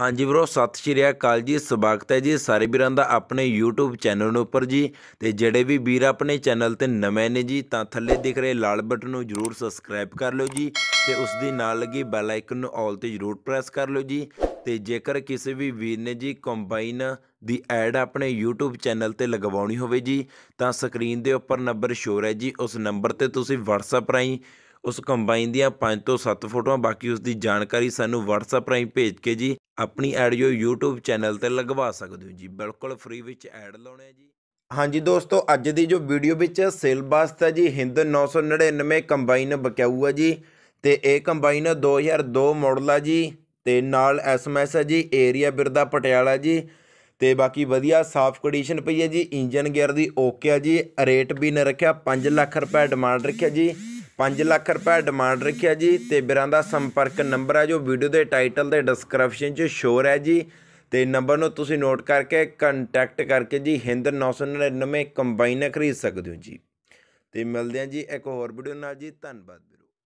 ਹਾਂਜੀ ਬ్రో ਸਤਿ ਸ਼੍ਰੀ ਅਕਾਲ ਜੀ ਸਵਾਗਤ ਹੈ ਜੀ ਸਾਰੇ ਵੀਰਾਂ ਦਾ ਆਪਣੇ YouTube ਚੈਨਲ ਉੱਪਰ ਜੀ ਤੇ ਜਿਹੜੇ ਵੀ ਵੀਰ ਆਪਣੇ ਚੈਨਲ ਤੇ ਨਵੇਂ ਨੇ ਜੀ ਤਾਂ ਥੱਲੇ ਦਿਖ ਰਹੇ ਲਾਲ ਬਟਨ ਨੂੰ ਜਰੂਰ ਸਬਸਕ੍ਰਾਈਬ ਕਰ ਲਓ ਜੀ ਤੇ ਉਸ ਦੀ ਨਾਲ ਲੱਗੀ ਬੈਲ ਆਈਕਨ ਨੂੰ ਆਲ ਤੇ ਜਰੂਰ ਪ੍ਰੈਸ ਕਰ ਲਓ ਜੀ ਤੇ ਜੇਕਰ ਕਿਸੇ ਵੀ ਵੀਰ ਨੇ ਜੀ ਕੰਬਾਈਨ ਦੀ ਐਡ ਆਪਣੇ YouTube ਚੈਨਲ ਤੇ ਲਗਵਾਉਣੀ ਹੋਵੇ ਜੀ ਤਾਂ ਸਕਰੀਨ ਦੇ ਉੱਪਰ ਨੰਬਰ ਸ਼ੋਰ ਹੈ ਜੀ ਉਸ ਨੰਬਰ ਤੇ ਤੁਸੀਂ WhatsApp ਰਾਹੀਂ ਉਸ ਕੰਬਾਈਨ ਦੀਆਂ 5 ਤੋਂ 7 ਫੋਟੋਆਂ ਬਾਕੀ ਉਸ ਦੀ ਜਾਣਕਾਰੀ ਸਾਨੂੰ WhatsApp ਰਾਹੀਂ ਭੇਜ ਕੇ ਜੀ ਆਪਣੀ ਐਡ ਜੋ YouTube ਚੈਨਲ ਤੇ ਲਗਵਾ ਸਕਦੇ ਹੋ ਜੀ ਬਿਲਕੁਲ ਫ੍ਰੀ ਵਿੱਚ ਐਡ ਲਾਉਣੇ ਜੀ ਹਾਂਜੀ ਦੋਸਤੋ ਅੱਜ ਦੀ ਜੋ ਵੀਡੀਓ ਵਿੱਚ ਸੇਲ ਹੈ ਜੀ ਹਿੰਦ 999 ਕੰਬਾਈਨ ਬਕਾਊ ਹੈ ਜੀ ਤੇ ਇਹ ਕੰਬਾਈਨ 2002 ਮਾਡਲ ਆ ਜੀ ਤੇ ਨਾਲ ਐਸਐਮਐਸ ਹੈ ਜੀ ਏਰੀਆ ਬਿਰਦਾ ਪਟਿਆਲਾ ਜੀ ਤੇ ਬਾਕੀ ਵਧੀਆ ਸਾਫ ਕੰਡੀਸ਼ਨ ਪਈ ਹੈ ਜੀ ਇੰਜਨ ਗੇਅਰ ਦੀ ਓਕੇ ਆ ਜੀ ਰੇਟ ਵੀ ਨਾ ਰੱਖਿਆ 5 ਲੱਖ ਰੁਪਏ ਡਿਮਾਂਡ ਰੱਖਿਆ ਜੀ 5 ਲੱਖ ਰੁਪਏ ਡਿਮਾਂਡ ਰੱਖਿਆ ਜੀ ਤੇ ਵੀਰਾਂ ਦਾ ਸੰਪਰਕ ਨੰਬਰ ਹੈ ਜੋ ਵੀਡੀਓ ਦੇ ਟਾਈਟਲ ਦੇ ਡਿਸਕ੍ਰਿਪਸ਼ਨ 'ਚ ਸ਼ੋਰ ਹੈ ਜੀ ਤੇ ਨੰਬਰ ਨੂੰ ਤੁਸੀਂ ਨੋਟ ਕਰਕੇ ਕੰਟੈਕਟ ਕਰਕੇ ਜੀ ਹਿੰਦ 999 ਕੰਬਾਈਨ ਖਰੀਦ ਸਕਦੇ ਹੋ ਜੀ ਤੇ ਮਿਲਦੇ ਆ ਜੀ ਇੱਕ ਹੋਰ ਵੀਡੀਓ ਨਾਲ ਜੀ ਧੰਨਵਾਦ